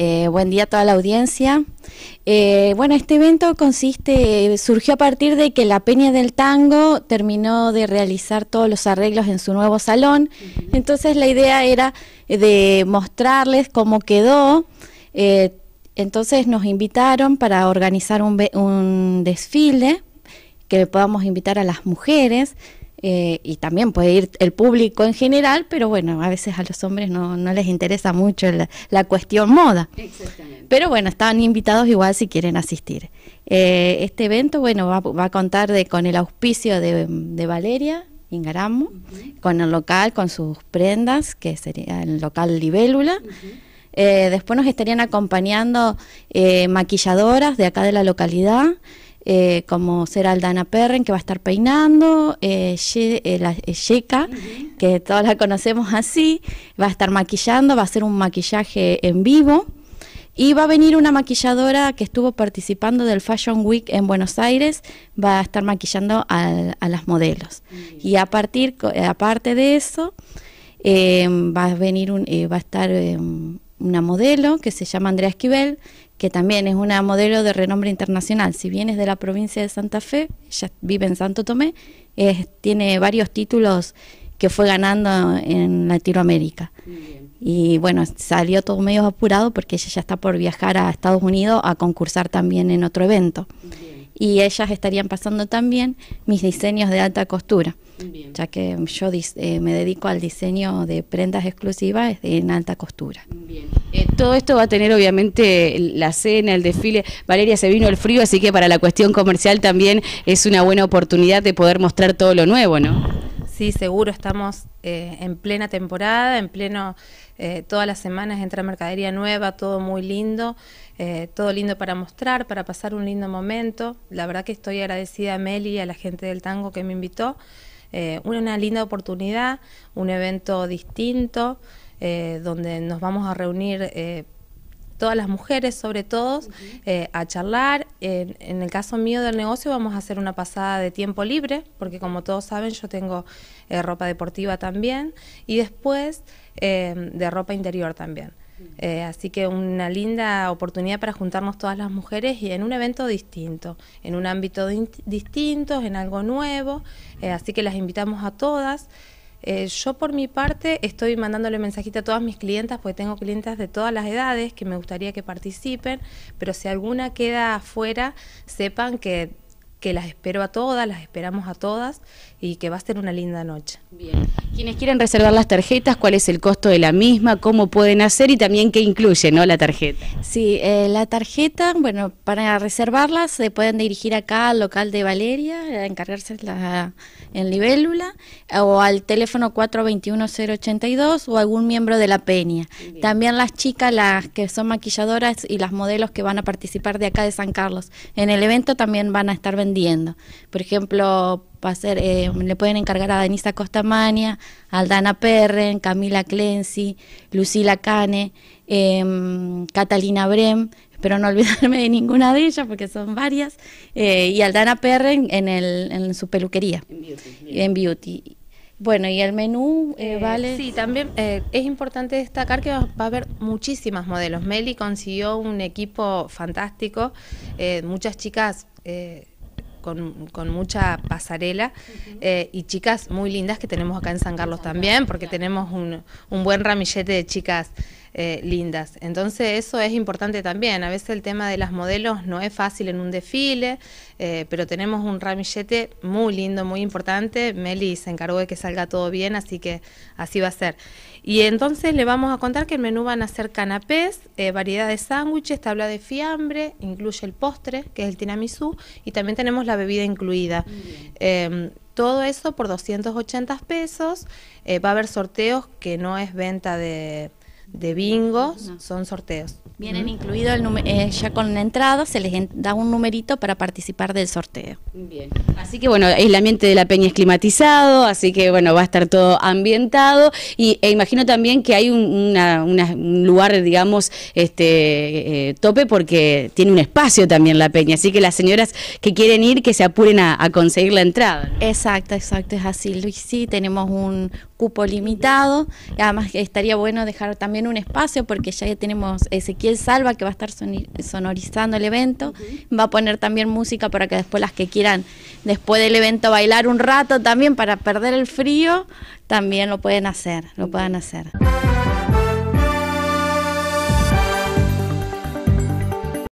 Eh, buen día a toda la audiencia. Eh, bueno, este evento consiste, surgió a partir de que la Peña del Tango terminó de realizar todos los arreglos en su nuevo salón. Entonces la idea era eh, de mostrarles cómo quedó. entonces nos invitaron para organizar un, un desfile que podamos invitar a las mujeres. Eh, y también puede ir el público en general, pero bueno, a veces a los hombres no, no les interesa mucho la, cuestión moda. Pero bueno, están invitados igual si quieren asistir. Eh, este evento, bueno, va, va, a contar de, con el auspicio de, Valeria Ingaramo, con el local, con sus prendas, que sería el local Libélula. Eh, después nos estarían acompañando maquilladoras de acá de la localidad. Eh, como será Aldana Perren, que va a estar peinando, eh, eh, eh que todos la conocemos así, va a estar maquillando, va a hacer un maquillaje en vivo. Y va a venir una maquilladora que estuvo participando del Fashion Week en Buenos Aires, va a estar maquillando a, las modelos. Y a partir, aparte de eso, va a venir va a estar una modelo que se llama Andrea Esquivel, que también es una modelo de renombre internacional. Si vienes de la provincia de Santa Fe, ella vive en Santo Tomé, tiene varios títulos que fue ganando en Latinoamérica. Y bueno, salió todo medio apurado porque ella ya está por viajar a Estados Unidos a concursar también en otro evento. Y ellas estarían pasando también mis diseños de alta costura ya que yo eh, me dedico al diseño de prendas exclusivas en alta costura. Eh, todo esto va a tener obviamente la cena, el desfile. Valeria, se vino el frío, así que para la cuestión comercial también es una buena oportunidad de poder mostrar todo lo nuevo, ¿no? Sí, seguro, estamos eh, en plena temporada, en pleno, todas las semanas entra mercadería nueva, todo muy lindo, todo lindo para mostrar, para pasar un lindo momento. La verdad que estoy agradecida a Meli y a la gente del tango que me invitó. Eh, una linda oportunidad, un evento distinto, eh, donde nos vamos a reunir eh, todas las mujeres sobre todo, a charlar. en, el caso mío del negocio vamos a hacer una pasada de tiempo libre, porque como todos saben yo tengo ropa deportiva también, y después de ropa interior también. Eh, así que una linda oportunidad para juntarnos todas las mujeres y en un evento distinto, en un ámbito distinto, en algo nuevo. Eh, así que las invitamos a todas. Eh, yo por mi parte estoy mandándole mensajita a todas mis clientas, porque tengo clientas de todas las edades que me gustaría que participen, pero si alguna queda afuera, sepan que que las espero a todas, las esperamos a todas y que va a ser una linda noche. Bien. Quienes quieren reservar las tarjetas, ¿cuál es el costo de la misma? ¿Cómo pueden hacer? Y también qué incluye ¿no? la tarjeta. Sí, eh, la tarjeta, bueno, para reservarlas se pueden dirigir acá al local de Valeria, a encargarse en Libélula, o al teléfono 421-082 o algún miembro de la peña. También las chicas, las que son maquilladoras y las modelos que van a participar de acá de San Carlos. En el evento también van a estar vendiendo por ejemplo, eh, le pueden encargar a Danisa Costamania, a Aldana Perren, Camila Clency, Lucila Cane, em, Catalina Brem, espero no olvidarme de ninguna de ellas porque son varias, eh, y Aldana Perren en, su peluquería, en beauty. Bueno, ¿y el menú eh, eh, vale? Sí, también es importante destacar que va a haber muchísimas modelos. Meli consiguió un equipo fantástico, muchas chicas con, mucha pasarela eh, y chicas muy lindas que tenemos acá en San Carlos también, porque tenemos un, un buen ramillete de chicas eh, lindas. Entonces eso es importante también. A veces el tema de las modelos no es fácil en un desfile, eh, pero tenemos un ramillete muy lindo, muy importante. Meli se encargó de que salga todo bien, así que así va a ser. Y entonces le vamos a contar que el menú van a ser canapés, eh, variedad de sándwiches, tabla de fiambre, incluye el postre, que es el tiramisú, y también tenemos la bebida incluida. Em, todo eso por 280 pesos. va a haber sorteos que no es venta de, de bingos son sorteos. Vienen incluido el eh, ya con la entrada, se les da un numerito para participar del sorteo. Bien. Así que bueno, el ambiente de la peña es climatizado, así que bueno, va a estar todo ambientado y e imagino también que hay un, lugar, digamos, este eh, tope porque tiene un espacio también la peña, así que las señoras que quieren ir que se apuren a, conseguir la entrada. Exacto, exacto, es así, Luis. Sí, tenemos un, cupo limitado. Además, estaría bueno dejar también un espacio porque ya tenemos Ezequiel Salva que va a estar sonorizando el evento. Va a poner también música para que después las que quieran, después del evento, bailar un rato también para perder el frío, también lo pueden hacer, lo pueden hacer.